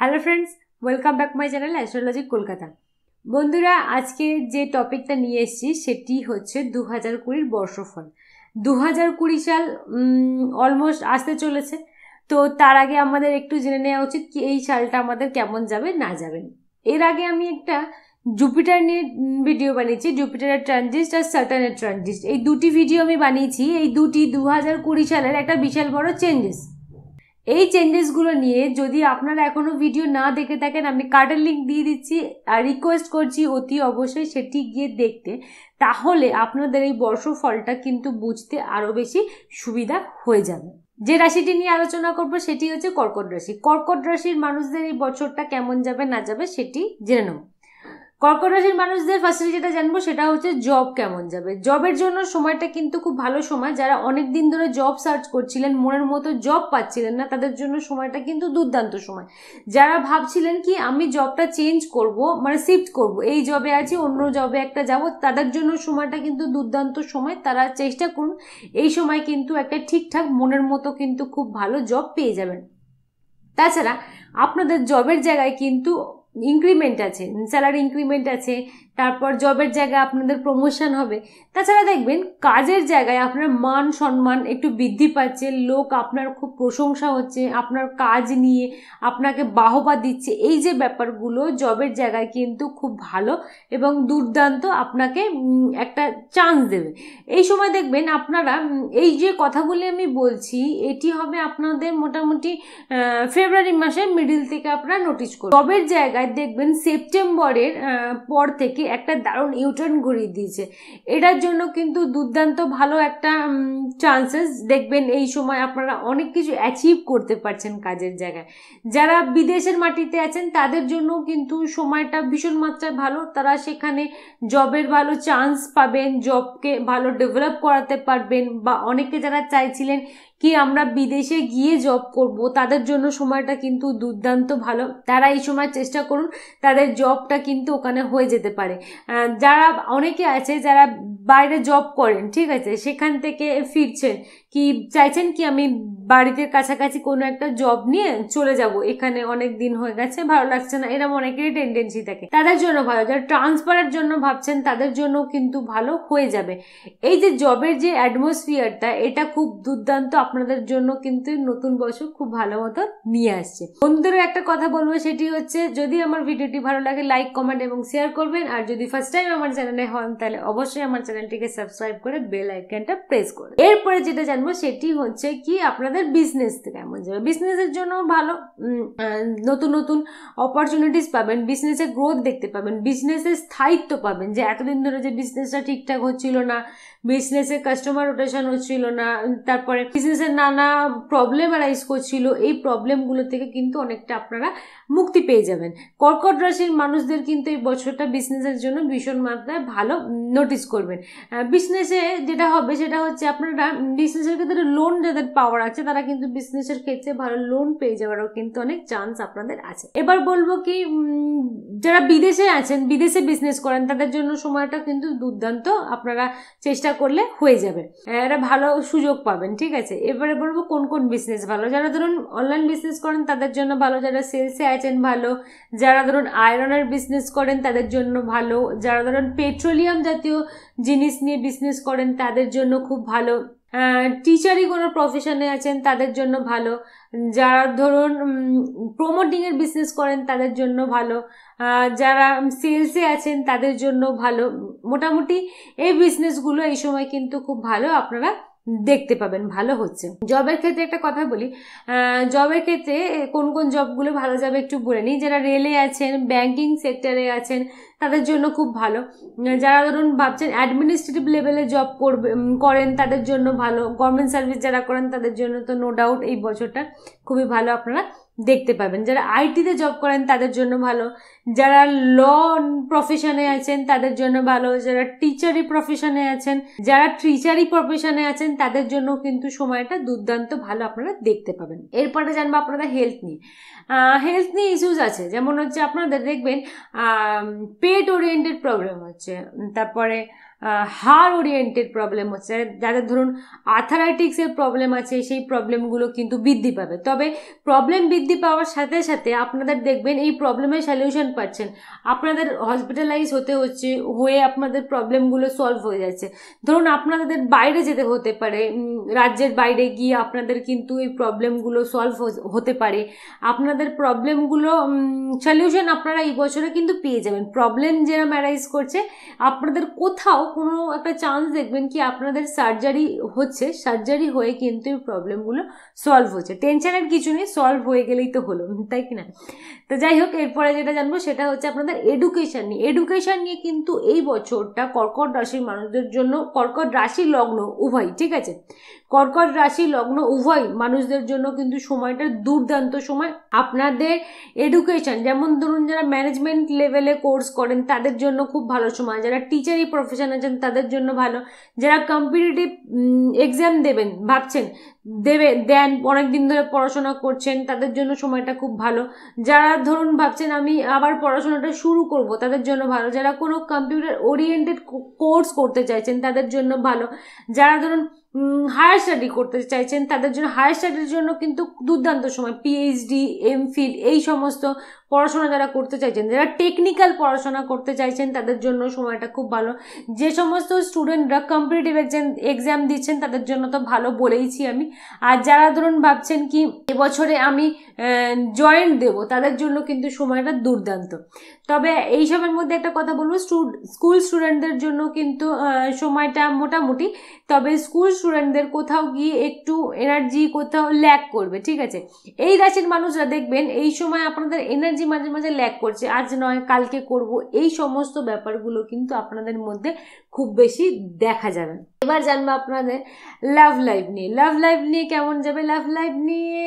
hello friends welcome back my channel astrology Kolkata বন্ধুরা আজকে যে টপিকটা নিয়ে এসেছি সেটি হচ্ছে দু হাজার কুড়ির বর্ষফল দু হাজার কুড়ি সাল অলমোস্ট আসতে চলেছে তো তার আগে আমাদের একটু জেনে নেওয়া উচিত কি এই সালটা আমাদের কেমন যাবে না যাবে এর আগে আমি একটা জুপিটার নিয়ে ভিডিও বানিয়েছি জুপিটারের ট্রানজিস্ট আর সার্টানের ট্রানজিস্ট এই দুটি ভিডিও আমি বানিয়েছি এই দুটি দু হাজার কুড়ি সালের একটা বিশাল বড় চেঞ্জেস এই চেঞ্জেসগুলো নিয়ে যদি আপনারা এখনও ভিডিও না দেখে থাকেন আমি কার্ডের লিঙ্ক দিয়ে দিচ্ছি আর রিকোয়েস্ট করছি অতি অবশ্যই সেটি গিয়ে দেখতে তাহলে আপনাদের এই বর্ষফলটা কিন্তু বুঝতে আরও বেশি সুবিধা হয়ে যাবে যে রাশিটি নিয়ে আলোচনা করব সেটি হচ্ছে কর্কট রাশি কর্কট রাশির মানুষদের এই বছরটা কেমন যাবে না যাবে সেটি জেনে নেব কর্কট রাশির মানুষদের ফার্স্টে যেটা জানবো সেটা হচ্ছে জব কেমন যাবে জবের জন্য সময়টা কিন্তু খুব ভালো সময় যারা অনেক দিন ধরে জব সার্চ করছিলেন মনের মতো জব পাচ্ছিলেন না তাদের জন্য সময়টা কিন্তু দুর্দান্ত সময় যারা ভাবছিলেন কি আমি জবটা চেঞ্জ করব মানে শিফট করব এই জবে আছি অন্য জবে একটা যাব তাদের জন্য সময়টা কিন্তু দুর্দান্ত সময় তারা চেষ্টা করুন এই সময় কিন্তু একটা ঠিকঠাক মনের মতো কিন্তু খুব ভালো জব পেয়ে যাবেন তাছাড়া আপনাদের জবের জায়গায় কিন্তু ইনক্রিমেন্ট আছে স্যালারি ইনক্রিমেন্ট আছে তারপর জবের জায়গায় আপনাদের প্রমোশন হবে তাছাড়া দেখবেন কাজের জায়গায় আপনার মান সম্মান একটু বৃদ্ধি পাচ্ছে লোক আপনার খুব প্রশংসা হচ্ছে আপনার কাজ নিয়ে আপনাকে বাহবা দিচ্ছে এই যে ব্যাপারগুলো জবের জায়গায় কিন্তু খুব ভালো এবং দুর্দান্ত আপনাকে একটা চান্স দেবে এই সময় দেখবেন আপনারা এই যে কথাগুলি আমি বলছি এটি হবে আপনাদের মোটামুটি ফেব্রুয়ারি মাসের মিডিল থেকে আপনারা নোটিস করুন জবের জায়গায় দেখবেন সেপ্টেম্বরের পর থেকে একটা দারুণ ইউটার্ন ঘুরিয়ে দিয়েছে এটার জন্য কিন্তু দুর্দান্ত ভালো একটা চান্সেস দেখবেন এই সময় আপনারা অনেক কিছু অ্যাচিভ করতে পারছেন কাজের জায়গায় যারা বিদেশের মাটিতে আছেন তাদের জন্য কিন্তু সময়টা ভীষণ মাত্রায় ভালো তারা সেখানে জবের ভালো চান্স পাবেন জবকে ভালো ডেভেলপ করাতে পারবেন বা অনেকে যারা চাইছিলেন কি আমরা বিদেশে গিয়ে জব করব তাদের জন্য সময়টা কিন্তু দুর্দান্ত ভালো তারা এই সময় চেষ্টা করুন তাদের জবটা কিন্তু ওখানে হয়ে যেতে পারে যারা অনেকে আছে যারা বাইরে জব করেন ঠিক আছে সেখান থেকে ফিরছেন কি চাইছেন কি আমি বাড়িতে কাছাকাছি কোনো একটা জব নিয়ে চলে যাব এখানে অনেক দিন হয়ে গেছে ভালো লাগছে না এরকম অনেকেরই টেন্ডেন্সি থাকে তাদের জন্য ভালো যারা ট্রান্সফারের জন্য ভাবছেন তাদের জন্য কিন্তু ভালো হয়ে যাবে এই যে জবের যে অ্যাটমসফিয়ারটা এটা খুব দুর্দান্ত আপনাদের জন্য কিন্তু নতুন বছর খুব ভালো মতো নিয়ে আসছে বন্ধুদেরও একটা কথা বলবো সেটি হচ্ছে যদি আমার ভিডিওটি ভালো লাগে লাইক কমেন্ট এবং শেয়ার করবেন আর যদি ফার্স্ট টাইম আমার চ্যানেলে হন তাহলে অবশ্যই আমার চ্যানেলটিকে সাবস্ক্রাইব করে বেল আইকনটা প্রেস করে এরপরে যেটা জানবো সেটি হচ্ছে কি আপনাদের বিজনেস কেমন যাবে বিজনেসের জন্য ভালো নতুন নতুন অপরচুনিটিস পাবেন বিজনেসের গ্রোথ দেখতে পাবেন বিজনেসের স্থায়িত্ব পাবেন যে এতদিন ধরে যে বিজনেসটা ঠিকঠাক হচ্ছিল না বিজনেসে কাস্টমার রোটেশন হচ্ছিল না তারপরে বিজনেস বিজনেসের নানা প্রবলেম অ্যারাইজ করছিল এই প্রবলেমগুলো থেকে কিন্তু অনেকটা আপনারা মুক্তি পেয়ে যাবেন কর্কট রাশির মানুষদের কিন্তু এই বছরটা বিজনেসের জন্য ভীষণ মাত্রায় ভালো নোটিস করবেন বিজনেসে যেটা হবে সেটা হচ্ছে আপনারা বিজনেসের ক্ষেত্রে লোন যাদের পাওয়ার আছে তারা কিন্তু বিজনেসের ক্ষেত্রে ভালো লোন পেয়ে যাওয়ারও কিন্তু অনেক চান্স আপনাদের আছে এবার বলবো কি যারা বিদেশে আছেন বিদেশে বিজনেস করেন তাদের জন্য সময়টা কিন্তু দুর্দান্ত আপনারা চেষ্টা করলে হয়ে যাবে এরা ভালো সুযোগ পাবেন ঠিক আছে এবারে বলবো কোন কোন বিজনেস ভালো যারা ধরুন অনলাইন বিজনেস করেন তাদের জন্য ভালো যারা সেলসে আছেন ভালো যারা ধরুন আয়রনের বিজনেস করেন তাদের জন্য ভালো যারা ধরুন পেট্রোলিয়াম জাতীয় জিনিস নিয়ে বিজনেস করেন তাদের জন্য খুব ভালো টিচারই কোনো প্রফেশনে আছেন তাদের জন্য ভালো যারা ধরুন প্রমোটিংয়ের বিজনেস করেন তাদের জন্য ভালো যারা সেলসে আছেন তাদের জন্য ভালো মোটামুটি এই বিজনেসগুলো এই সময় কিন্তু খুব ভালো আপনারা দেখতে পাবেন ভালো হচ্ছে জবের ক্ষেত্রে একটা কথা বলি জবের ক্ষেত্রে কোন কোন জবগুলো ভালো যাবে একটু বলে নিই যারা রেলে আছেন ব্যাংকিং সেক্টরে আছেন তাদের জন্য খুব ভালো যারা ধরুন ভাবছেন অ্যাডমিনিস্ট্রেটিভ লেভেলে জব করবে করেন তাদের জন্য ভালো গভর্নমেন্ট সার্ভিস যারা করেন তাদের জন্য তো নো ডাউট এই বছরটা খুবই ভালো আপনারা দেখতে পাবেন যারা আইটিতে জব করেন তাদের জন্য ভালো যারা ল প্রফেশনে আছেন তাদের জন্য ভালো যারা টিচারি প্রফেশনে আছেন যারা টিচারি প্রফেশনে আছেন তাদের জন্য কিন্তু সময়টা দুর্দান্ত ভালো আপনারা দেখতে পাবেন এরপরে জানবো আপনাদের হেলথ নিয়ে হেলথ নিয়ে ইস্যুস আছে যেমন হচ্ছে আপনাদের দেখবেন পেট ওরিয়েন্টেড প্রবলেম হচ্ছে তারপরে হার ওরিয়েন্টেড প্রবলেম হচ্ছে যাদের ধরুন আর্থারাইটিক্সের প্রবলেম আছে সেই প্রবলেমগুলো কিন্তু বৃদ্ধি পাবে তবে প্রবলেম বৃদ্ধি পাওয়ার সাথে সাথে আপনাদের দেখবেন এই প্রবলেমের সলিউশন পাচ্ছেন আপনাদের হসপিটালাইজ হতে হচ্ছে হয়ে আপনাদের প্রবলেমগুলো সলভ হয়ে যাচ্ছে ধরুন আপনাদের বাইরে যেতে হতে পারে রাজ্যের বাইরে গিয়ে আপনাদের কিন্তু এই প্রবলেমগুলো সলভ হতে পারে আপনাদের প্রবলেমগুলো সলিউশন আপনারা এই বছরে কিন্তু পেয়ে যাবেন প্রবলেম যেরকম অ্যারাইজ করছে আপনাদের কোথাও কোনো একটা চান্স দেখবেন কি আপনাদের সার্জারি হচ্ছে সার্জারি হয়ে কিন্তু এই প্রবলেমগুলো সলভ হচ্ছে টেনশনের কিছু নেই সলভ হয়ে গেলেই তো হলো তাই কি না তো যাই হোক এরপরে যেটা জানবো সেটা হচ্ছে আপনাদের এডুকেশান নিয়ে এডুকেশান নিয়ে কিন্তু এই বছরটা কর্কট রাশির মানুষদের জন্য কর্কট রাশি লগ্ন উভয় ঠিক আছে কর্কট রাশি লগ্ন উভয় মানুষদের জন্য কিন্তু সময়টা দুর্দান্ত সময় আপনাদের এডুকেশন যেমন ধরুন যারা ম্যানেজমেন্ট লেভেলে কোর্স করেন তাদের জন্য খুব ভালো সময় যারা টিচারি প্রফেশন আছেন তাদের জন্য ভালো যারা কম্পিটিটিভ এক্সাম দেবেন ভাবছেন দেবে দেন অনেক দিন ধরে পড়াশোনা করছেন তাদের জন্য সময়টা খুব ভালো যারা ধরুন ভাবছেন আমি আবার পড়াশোনাটা শুরু করব তাদের জন্য ভালো যারা কোনো কম্পিউটার ওরিয়েন্টেড কোর্স করতে চাইছেন তাদের জন্য ভালো যারা ধরুন হায়ার স্টাডি করতে চাইছেন তাদের জন্য হায়ার স্টাডির জন্য কিন্তু দুর্দান্ত সময় পিএইচডি ফিল এই সমস্ত পড়াশোনা যারা করতে চাইছেন যারা টেকনিক্যাল পড়াশোনা করতে চাইছেন তাদের জন্য সময়টা খুব ভালো যে সমস্ত স্টুডেন্টরা কম্পিটিটিভ এক্সাম এক্সাম দিচ্ছেন তাদের জন্য তো ভালো বলেইছি আমি আর যারা ধরুন ভাবছেন কি এবছরে আমি জয়েন্ট দেব তাদের জন্য কিন্তু সময়টা দুর্দান্ত তবে এই সবের মধ্যে একটা কথা বলবো স্কুল স্টুডেন্টদের জন্য কিন্তু সময়টা মোটামুটি তবে স্কুল স্টুডেন্টদের কোথাও গিয়ে একটু এনার্জি কোথাও ল্যাক করবে ঠিক আছে এই রাশির মানুষরা দেখবেন এই সময় আপনাদের এনার্জি এনার্জি মাঝে মাঝে ল্যাক করছে আজ নয় কালকে করব এই সমস্ত ব্যাপারগুলো কিন্তু আপনাদের মধ্যে খুব বেশি দেখা যাবে এবার জানবো আপনাদের লাভ লাইফ নিয়ে লাভ লাইফ নিয়ে কেমন যাবে লাভ লাইফ নিয়ে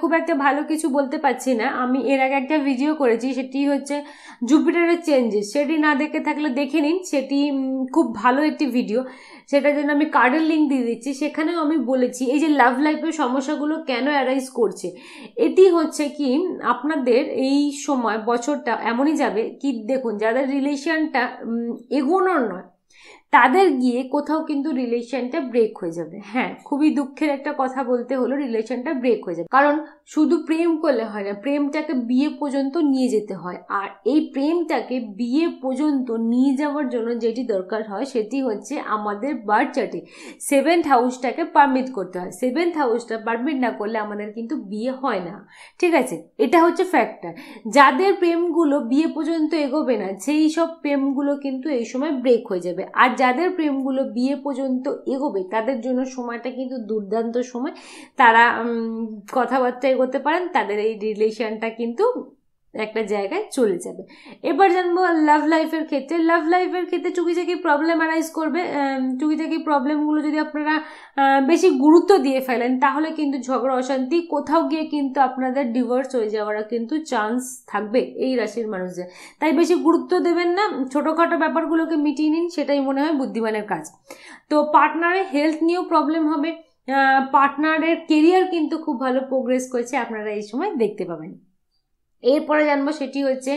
খুব একটা ভালো কিছু বলতে পারছি না আমি এর আগে একটা ভিডিও করেছি সেটি হচ্ছে জুপিটারের চেঞ্জেস সেটি না দেখে থাকলে দেখে নিন সেটি খুব ভালো একটি ভিডিও সেটার জন্য আমি কার্ডের লিঙ্ক দিয়ে দিচ্ছি সেখানেও আমি বলেছি এই যে লাভ লাইফের সমস্যাগুলো কেন অ্যারাইজ করছে এটি হচ্ছে কি আপনাদের এই সময় বছরটা এমনই যাবে কি দেখুন যাদের রিলেশনটা এগোনোর নয় তাদের গিয়ে কোথাও কিন্তু রিলেশনটা ব্রেক হয়ে যাবে হ্যাঁ খুবই দুঃখের একটা কথা বলতে হলো রিলেশনটা ব্রেক হয়ে যাবে কারণ শুধু প্রেম করলে হয় না প্রেমটাকে বিয়ে পর্যন্ত নিয়ে যেতে হয় আর এই প্রেমটাকে বিয়ে পর্যন্ত নিয়ে যাওয়ার জন্য যেটি দরকার হয় সেটি হচ্ছে আমাদের বার্থ চার্টে সেভেন্থ হাউসটাকে পারমিট করতে হয় সেভেন্থ হাউসটা পারমিট না করলে আমাদের কিন্তু বিয়ে হয় না ঠিক আছে এটা হচ্ছে ফ্যাক্টর যাদের প্রেমগুলো বিয়ে পর্যন্ত এগোবে না সেই সব প্রেমগুলো কিন্তু এই সময় ব্রেক হয়ে যাবে আর যাদের প্রেমগুলো বিয়ে পর্যন্ত এগোবে তাদের জন্য সময়টা কিন্তু দুর্দান্ত সময় তারা কথাবার্তা এগোতে পারেন তাদের এই রিলেশনটা কিন্তু একটা জায়গায় চলে যাবে এবার জানবো লাভ লাইফের ক্ষেত্রে লাভ লাইফের ক্ষেত্রে টুকিটাকি প্রবলেম অ্যারাইজ করবে টুকিটাকি প্রবলেমগুলো যদি আপনারা বেশি গুরুত্ব দিয়ে ফেলেন তাহলে কিন্তু ঝগড়া অশান্তি কোথাও গিয়ে কিন্তু আপনাদের ডিভোর্স হয়ে যাওয়ার কিন্তু চান্স থাকবে এই রাশির মানুষদের তাই বেশি গুরুত্ব দেবেন না ছোটোখাটো ব্যাপারগুলোকে মিটিয়ে নিন সেটাই মনে হয় বুদ্ধিমানের কাজ তো পার্টনারের হেলথ নিয়েও প্রবলেম হবে পার্টনারের কেরিয়ার কিন্তু খুব ভালো প্রোগ্রেস করেছে আপনারা এই সময় দেখতে পাবেন এরপরে জানবো সেটি হচ্ছে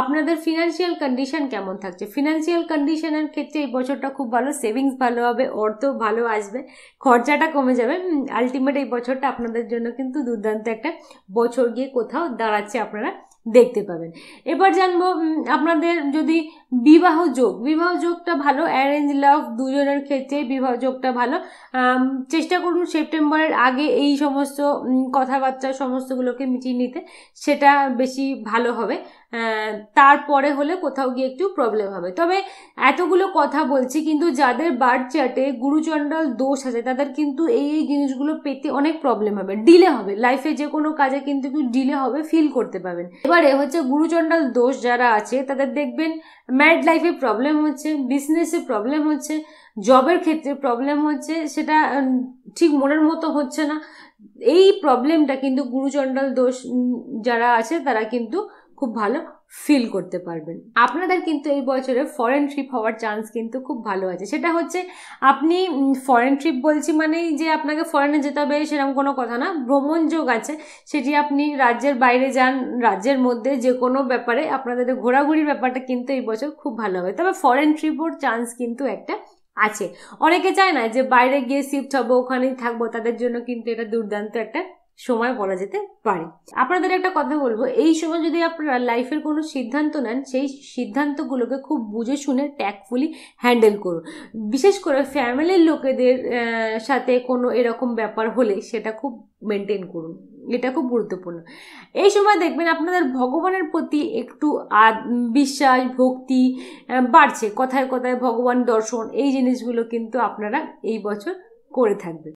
আপনাদের ফিনান্সিয়াল কন্ডিশন কেমন থাকছে ফিনান্সিয়াল কন্ডিশনের ক্ষেত্রে এই বছরটা খুব ভালো সেভিংস ভালো হবে অর্থ ভালো আসবে খরচাটা কমে যাবে আলটিমেট এই বছরটা আপনাদের জন্য কিন্তু দুর্দান্ত একটা বছর গিয়ে কোথাও দাঁড়াচ্ছে আপনারা দেখতে পাবেন এবার জানবো আপনাদের যদি বিবাহ যোগ বিবাহ যোগটা ভালো অ্যারেঞ্জ লাভ দুজনের ক্ষেত্রে বিবাহ যোগটা ভালো চেষ্টা করুন সেপ্টেম্বরের আগে এই সমস্ত কথাবার্তা সমস্তগুলোকে মিটিয়ে নিতে সেটা বেশি ভালো হবে তারপরে হলে কোথাও গিয়ে একটু প্রবলেম হবে তবে এতগুলো কথা বলছি কিন্তু যাদের বার্থ চার্টে গুরুচণ্ডাল দোষ আছে তাদের কিন্তু এই এই জিনিসগুলো পেতে অনেক প্রবলেম হবে ডিলে হবে লাইফে যে কোনো কাজে কিন্তু একটু ডিলে হবে ফিল করতে পারবেন এবারে হচ্ছে গুরুচণ্ডাল দোষ যারা আছে তাদের দেখবেন ম্যারিড লাইফে প্রবলেম হচ্ছে বিজনেসে প্রবলেম হচ্ছে জবের ক্ষেত্রে প্রবলেম হচ্ছে সেটা ঠিক মনের মতো হচ্ছে না এই প্রবলেমটা কিন্তু গুরুচণ্ডাল দোষ যারা আছে তারা কিন্তু খুব ভালো ফিল করতে পারবেন আপনাদের কিন্তু এই বছরে ফরেন ট্রিপ হওয়ার চান্স কিন্তু খুব ভালো আছে সেটা হচ্ছে আপনি ফরেন ট্রিপ বলছি মানেই যে আপনাকে ফরেনে যেতে হবে সেরকম কোনো কথা না ভ্রমণ যোগ আছে সেটি আপনি রাজ্যের বাইরে যান রাজ্যের মধ্যে যে কোনো ব্যাপারে আপনাদের ঘোরাঘুরির ব্যাপারটা কিন্তু এই বছর খুব ভালো হবে তবে ফরেন ট্রিপোর চান্স কিন্তু একটা আছে অনেকে চায় না যে বাইরে গিয়ে শিফট হবো ওখানেই থাকবো তাদের জন্য কিন্তু এটা দুর্দান্ত একটা সময় বলা যেতে পারে আপনাদের একটা কথা বলবো এই সময় যদি আপনারা লাইফের কোনো সিদ্ধান্ত নেন সেই সিদ্ধান্তগুলোকে খুব বুঝে শুনে ট্যাকফুলি হ্যান্ডেল করুন বিশেষ করে ফ্যামিলির লোকেদের সাথে কোনো এরকম ব্যাপার হলে সেটা খুব মেনটেন করুন এটা খুব গুরুত্বপূর্ণ এই সময় দেখবেন আপনাদের ভগবানের প্রতি একটু বিশ্বাস ভক্তি বাড়ছে কথায় কথায় ভগবান দর্শন এই জিনিসগুলো কিন্তু আপনারা এই বছর করে থাকবেন